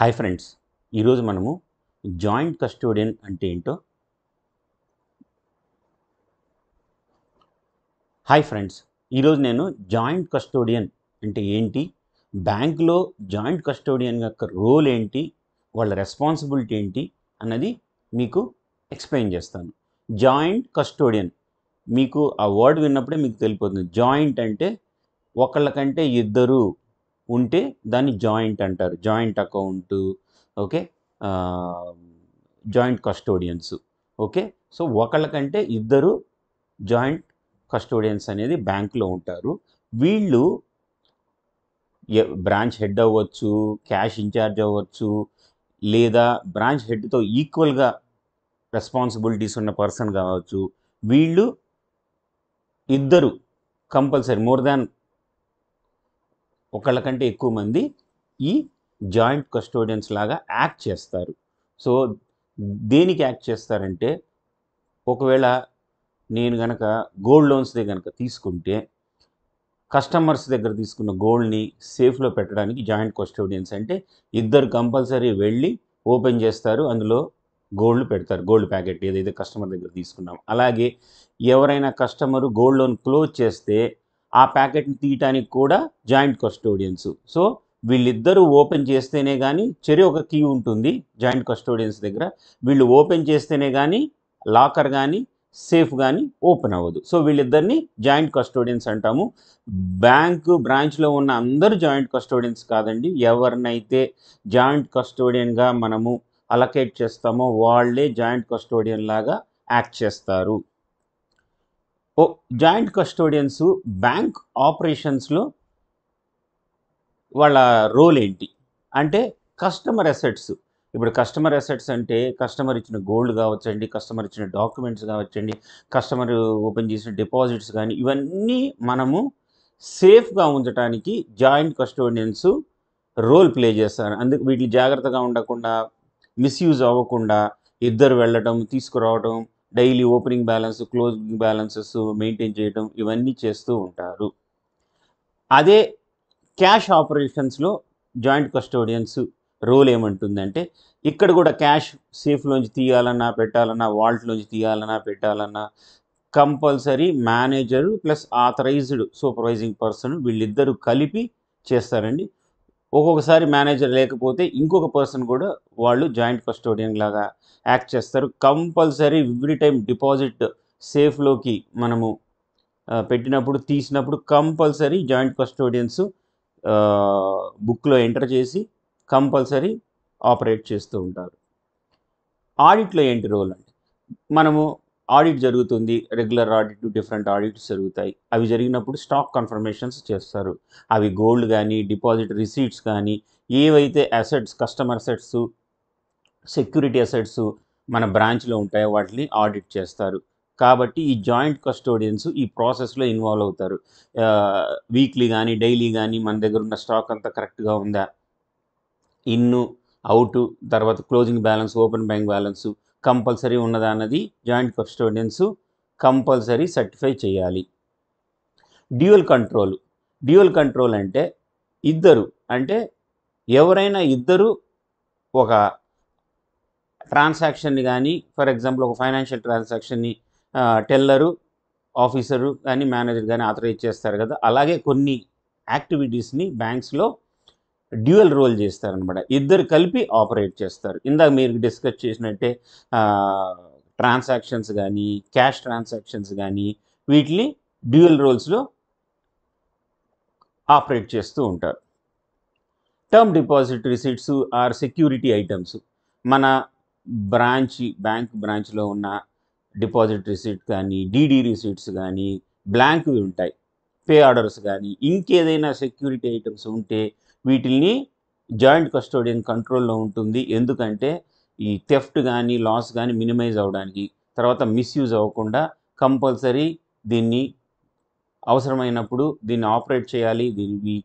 hi friends ఈరోజు మనము joint custodian అంటే ఏంటో హాయ్ ఫ్రెండ్స్ ఈరోజు నేను జాయింట్ కస్టోడియన్ అంటే ఏంటి బ్యాంకులో జాయింట్ కస్టోడియన్ యొక్క రోల్ ఏంటి వాళ్ళ రెస్పాన్సిబిలిటీ ఏంటి అన్నది మీకు ఎక్స్ప్లెయిన్ చేస్తాను జాయింట్ కస్టోడియన్ మీకు ఆ వర్డ్ విన్నప్పుడే మీకు తెలిపోతుంది జాయింట్ అంటే ఒకళ్ళకంటే ఇద్దరు ఉంటే దాన్ని జాయింట్ అంటారు joint account okay joint custodians okay so ఒకళ్ళకంటే ఇద్దరు జాయింట్ కస్టోడియన్స్ అనేది బ్యాంకులో ఉంటారు వీళ్ళు బ్రాంచ్ హెడ్ అవ్వచ్చు క్యాష్ ఇన్ఛార్జ్ అవ్వచ్చు లేదా బ్రాంచ్ హెడ్తో ఈక్వల్గా రెస్పాన్సిబిలిటీస్ ఉన్న పర్సన్ కావచ్చు వీళ్ళు ఇద్దరు కంపల్సరీ మోర్ దాన్ ఒకళ్ళ కంటే ఎక్కువ మంది ఈ జాయింట్ కస్టోడియన్స్ లాగా యాక్ట్ చేస్తారు సో దేనికి యాక్ట్ చేస్తారంటే ఒకవేళ నేను గనక గోల్డ్ లోన్స్దే కనుక తీసుకుంటే కస్టమర్స్ దగ్గర తీసుకున్న గోల్డ్ని సేఫ్లో పెట్టడానికి జాయింట్ కస్టోడియన్స్ అంటే ఇద్దరు కంపల్సరీ వెళ్ళి ఓపెన్ చేస్తారు అందులో గోల్డ్ పెడతారు గోల్డ్ ప్యాకెట్ ఏదైతే కస్టమర్ దగ్గర తీసుకున్నాం అలాగే ఎవరైనా కస్టమరు గోల్డ్ లోన్ క్లోజ్ చేస్తే ఆ ప్యాకెట్ని తీయటానికి కూడా జాయింట్ కస్టోడియన్స్ సో వీళ్ళిద్దరూ ఓపెన్ చేస్తేనే కానీ చెరి ఒక కీ ఉంటుంది జాయింట్ కస్టోడియన్స్ దగ్గర వీళ్ళు ఓపెన్ చేస్తేనే కానీ లాకర్ కానీ సేఫ్ కానీ ఓపెన్ అవ్వదు సో వీళ్ళిద్దరిని జాయింట్ కస్టోడియన్స్ అంటాము బ్యాంకు బ్రాంచ్లో ఉన్న అందరూ జాయింట్ కస్టోడియన్స్ కాదండి ఎవరినైతే జాయింట్ కస్టోడియన్గా మనము అలకేట్ చేస్తామో వాళ్ళే జాయింట్ కస్టోడియన్ లాగా యాక్ట్ చేస్తారు ఓ జాయింట్ కస్టోడియన్స్ బ్యాంక్ ఆపరేషన్స్లో వాళ్ళ రోల్ ఏంటి అంటే కస్టమర్ అసెట్స్ ఇప్పుడు కస్టమర్ అసెట్స్ అంటే కస్టమర్ ఇచ్చిన గోల్డ్ కావచ్చండి కస్టమర్ ఇచ్చిన డాక్యుమెంట్స్ కావచ్చండి కస్టమర్ ఓపెన్ చేసిన డిపాజిట్స్ కానీ ఇవన్నీ మనము సేఫ్గా ఉంచడానికి జాయింట్ కస్టోడియన్స్ రోల్ ప్లే చేస్తారు అందుకు వీటిని జాగ్రత్తగా ఉండకుండా మిస్యూజ్ అవ్వకుండా ఇద్దరు వెళ్ళటం తీసుకురావడం daily opening balance closing balances maintain చేయడం ఇవన్నీ చేస్తూ ఉంటారు అదే క్యాష్ ఆపరేషన్స్లో జాయింట్ కస్టోడియన్స్ రోల్ ఏమంటుందంటే ఇక్కడ కూడా క్యాష్ సేఫ్లోంచి తీయాలన్నా పెట్టాలన్నా వాల్ట్లోంచి తీయాలన్నా పెట్టాలన్నా compulsory manager plus authorised supervising person వీళ్ళిద్దరూ కలిపి చేస్తారండి ఒక్కొక్కసారి మేనేజర్ లేకపోతే ఇంకొక పర్సన్ కూడా వాళ్ళు జాయింట్ కస్టోడియన్ లాగా యాక్ట్ చేస్తారు కంపల్సరీ ఎవ్రీ టైం డిపాజిట్ సేఫ్లోకి మనము పెట్టినప్పుడు తీసినప్పుడు కంపల్సరీ జాయింట్ కస్టోడియన్స్ బుక్లో ఎంటర్ చేసి కంపల్సరీ ఆపరేట్ చేస్తూ ఉంటారు ఆడిట్లో ఏంటి రోల్ అంటే మనము ఆడిట్ జరుగుతుంది రెగ్యులర్ ఆడిట్ డిఫరెంట్ ఆడిట్స్ జరుగుతాయి అవి జరిగినప్పుడు స్టాక్ కన్ఫర్మేషన్స్ చేస్తారు అవి గోల్డ్ కానీ డిపాజిట్ రిసీట్స్ కానీ ఏవైతే assets customer assets security assets మన బ్రాంచ్లో ఉంటాయో వాటిని ఆడిట్ చేస్తారు కాబట్టి ఈ జాయింట్ కస్టోడియన్స్ ఈ ప్రాసెస్లో ఇన్వాల్వ్ అవుతారు వీక్లీ కానీ డైలీ కానీ మన దగ్గర ఉన్న స్టాక్ అంతా కరెక్ట్గా ఉందా ఇన్ను అవుట్ తర్వాత closing balance open bank balance compulsory ఉన్నదా అన్నది జాయింట్ కస్టోడియన్స్ కంపల్సరీ సర్టిఫై చేయాలి డ్యూయల్ కంట్రోల్ డ్యూయల్ కంట్రోల్ అంటే ఇద్దరు అంటే ఎవరైనా ఇద్దరు ఒక ట్రాన్సాక్షన్ని కానీ ఫర్ ఎగ్జాంపుల్ ఒక ఫైనాన్షియల్ ట్రాన్సాక్షన్ని టెల్లరు ఆఫీసరు కానీ మేనేజర్ కానీ ఆథరైజ్ చేస్తారు కదా అలాగే కొన్ని యాక్టివిటీస్ని బ్యాంక్స్లో డ్యూయల్ రోల్ చేస్తారనమాట ఇద్దరు కలిపి ఆపరేట్ చేస్తారు ఇందాక మీరు డిస్కస్ చేసినట్టే ట్రాన్సాక్షన్స్ కానీ క్యాష్ ట్రాన్సాక్షన్స్ కానీ వీటిని డ్యూయల్ రోల్స్లో ఆపరేట్ చేస్తూ ఉంటారు term deposit receipts or security items మన బ్రాంచ్ బ్యాంక్ బ్రాంచ్లో ఉన్న డిపాజిట్ రిసీట్ కానీ డీడీ రిసీట్స్ కానీ బ్లాంక్వి ఉంటాయి పే ఆర్డర్స్ కానీ ఇంకేదైనా సెక్యూరిటీ ఐటమ్స్ ఉంటే వీటిల్ని జాయింట్ కస్టోడియన్ కంట్రోల్లో ఉంటుంది ఎందుకంటే ఈ థెఫ్ట్ కానీ లాస్ కానీ మినిమైజ్ అవడానికి తర్వాత మిస్యూజ్ అవ్వకుండా కంపల్సరీ దీన్ని అవసరమైనప్పుడు దీన్ని ఆపరేట్ చేయాలి దీన్ని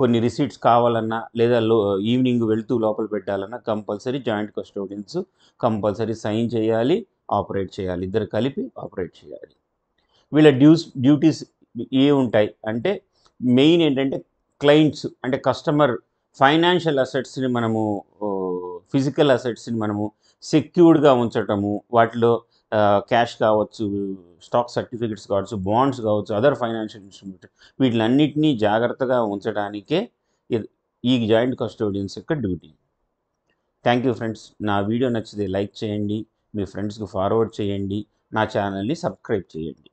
కొన్ని రిసీట్స్ కావాలన్నా లేదా లో ఈవినింగ్ వెళ్తూ లోపల పెట్టాలన్నా compulsory joint custodians compulsory sign చేయాలి ఆపరేట్ చేయాలి ఇద్దరు కలిపి ఆపరేట్ చేయాలి వీళ్ళ డ్యూస్ డ్యూటీస్ ఏ ఉంటాయి అంటే మెయిన్ ఏంటంటే క్లయింట్స్ అంటే కస్టమర్ ఫైనాన్షియల్ అసెట్స్ని మనము ఫిజికల్ అసెట్స్ని మనము సెక్యూర్డ్గా ఉంచటము వాటిలో క్యాష్ కావచ్చు స్టాక్ సర్టిఫికెట్స్ కావచ్చు బాండ్స్ కావచ్చు అదర్ ఫైనాన్షియల్ ఇన్స్ట్రుమెంట్ వీటిలన్నింటినీ జాగ్రత్తగా ఉంచడానికే ఈ జాయింట్ కస్టోడియన్స్ యొక్క డ్యూటీ థ్యాంక్ యూ ఫ్రెండ్స్ నా వీడియో నచ్చితే లైక్ చేయండి మీ ఫ్రెండ్స్కి ఫార్వర్డ్ చేయండి నా ఛానల్ని సబ్స్క్రైబ్ చేయండి